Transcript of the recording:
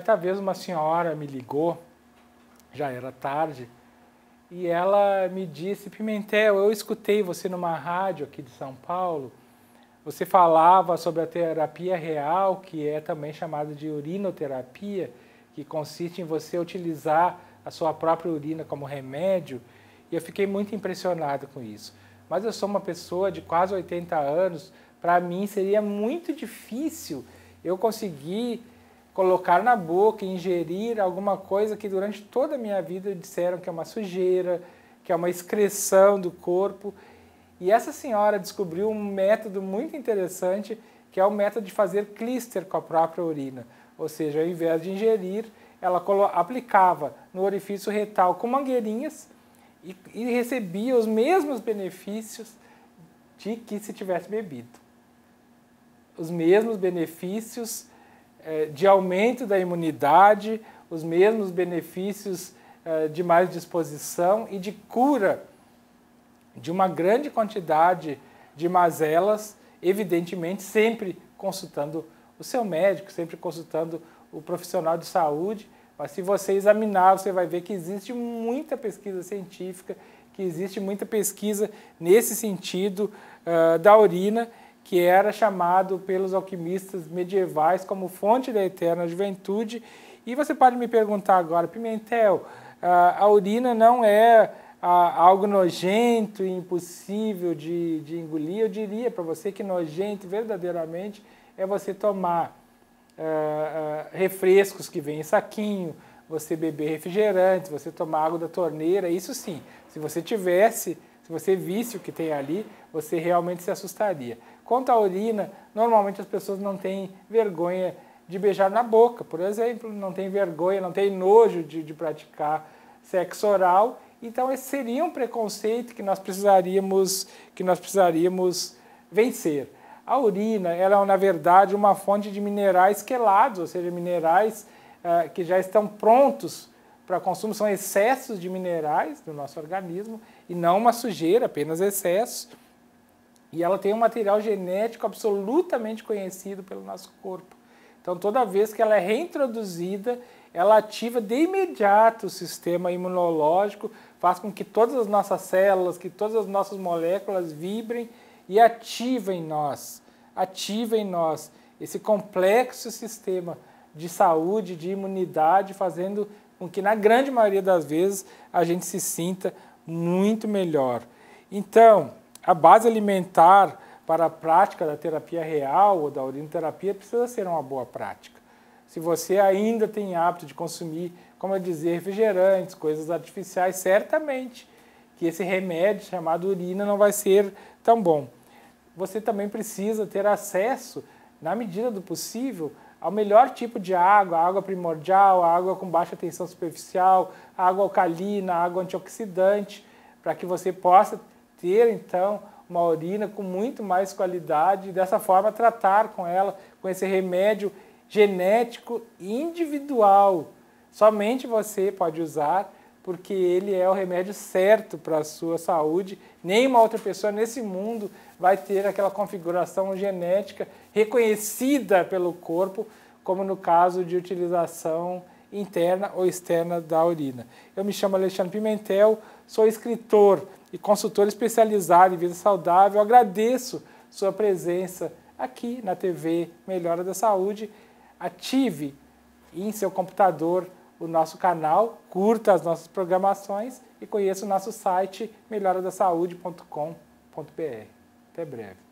Certa vez uma senhora me ligou, já era tarde, e ela me disse: Pimentel, eu escutei você numa rádio aqui de São Paulo. Você falava sobre a terapia real, que é também chamada de urinoterapia, que consiste em você utilizar a sua própria urina como remédio. E eu fiquei muito impressionado com isso. Mas eu sou uma pessoa de quase 80 anos, para mim seria muito difícil eu conseguir colocar na boca, ingerir alguma coisa que durante toda a minha vida disseram que é uma sujeira, que é uma excreção do corpo. E essa senhora descobriu um método muito interessante, que é o método de fazer clister com a própria urina. Ou seja, ao invés de ingerir, ela aplicava no orifício retal com mangueirinhas e, e recebia os mesmos benefícios de que se tivesse bebido. Os mesmos benefícios é, de aumento da imunidade, os mesmos benefícios é, de mais disposição e de cura de uma grande quantidade de mazelas, evidentemente sempre consultando o seu médico, sempre consultando o profissional de saúde, mas se você examinar, você vai ver que existe muita pesquisa científica, que existe muita pesquisa nesse sentido uh, da urina que era chamado pelos alquimistas medievais como fonte da eterna juventude. E você pode me perguntar agora, Pimentel, ah, a urina não é ah, algo nojento e impossível de, de engolir? Eu diria para você que nojento verdadeiramente é você tomar ah, refrescos que vêm em saquinho, você beber refrigerante, você tomar água da torneira, isso sim. Se você tivesse, se você visse o que tem ali, você realmente se assustaria. Quanto à urina, normalmente as pessoas não têm vergonha de beijar na boca, por exemplo, não tem vergonha, não tem nojo de, de praticar sexo oral. Então esse seria um preconceito que nós precisaríamos, que nós precisaríamos vencer. A urina, ela é na verdade uma fonte de minerais quelados, ou seja, minerais eh, que já estão prontos para consumo, são excessos de minerais do nosso organismo e não uma sujeira, apenas excessos. E ela tem um material genético absolutamente conhecido pelo nosso corpo. Então, toda vez que ela é reintroduzida, ela ativa de imediato o sistema imunológico, faz com que todas as nossas células, que todas as nossas moléculas vibrem e ativa em nós, ativa em nós esse complexo sistema de saúde, de imunidade, fazendo com que na grande maioria das vezes a gente se sinta muito melhor. Então, a base alimentar para a prática da terapia real ou da urinoterapia precisa ser uma boa prática. Se você ainda tem hábito de consumir, como eu dizer, refrigerantes, coisas artificiais, certamente que esse remédio chamado urina não vai ser tão bom. Você também precisa ter acesso, na medida do possível, ao melhor tipo de água, água primordial, água com baixa tensão superficial, água alcalina, água antioxidante, para que você possa ter então uma urina com muito mais qualidade e dessa forma tratar com ela com esse remédio genético individual. Somente você pode usar porque ele é o remédio certo para a sua saúde. Nenhuma outra pessoa nesse mundo vai ter aquela configuração genética reconhecida pelo corpo, como no caso de utilização interna ou externa da urina. Eu me chamo Alexandre Pimentel, sou escritor e consultor especializado em vida saudável. agradeço sua presença aqui na TV Melhora da Saúde. Ative em seu computador o nosso canal, curta as nossas programações e conheça o nosso site melhoradasaude.com.br. Até breve.